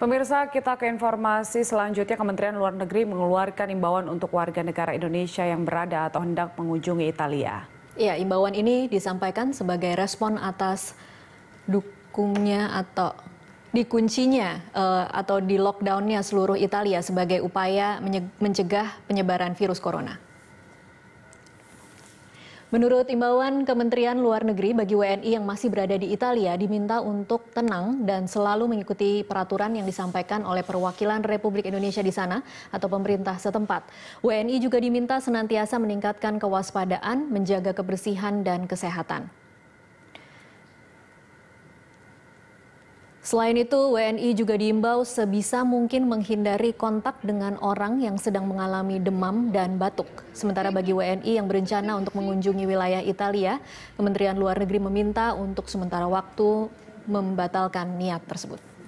Pemirsa, kita ke informasi selanjutnya. Kementerian Luar Negeri mengeluarkan imbauan untuk warga negara Indonesia yang berada atau hendak mengunjungi Italia. Ya, imbauan ini disampaikan sebagai respon atas dukungnya atau dikuncinya eh, atau di lockdownnya seluruh Italia sebagai upaya mencegah penyebaran virus corona. Menurut imbauan Kementerian Luar Negeri bagi WNI yang masih berada di Italia diminta untuk tenang dan selalu mengikuti peraturan yang disampaikan oleh perwakilan Republik Indonesia di sana atau pemerintah setempat. WNI juga diminta senantiasa meningkatkan kewaspadaan, menjaga kebersihan dan kesehatan. Selain itu, WNI juga diimbau sebisa mungkin menghindari kontak dengan orang yang sedang mengalami demam dan batuk. Sementara bagi WNI yang berencana untuk mengunjungi wilayah Italia, Kementerian Luar Negeri meminta untuk sementara waktu membatalkan niat tersebut.